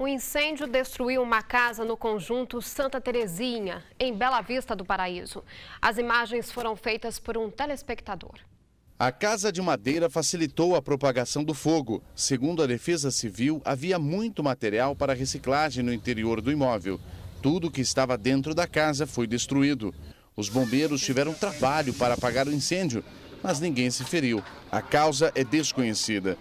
Um incêndio destruiu uma casa no conjunto Santa Terezinha, em Bela Vista do Paraíso. As imagens foram feitas por um telespectador. A casa de madeira facilitou a propagação do fogo. Segundo a Defesa Civil, havia muito material para reciclagem no interior do imóvel. Tudo que estava dentro da casa foi destruído. Os bombeiros tiveram trabalho para apagar o incêndio, mas ninguém se feriu. A causa é desconhecida.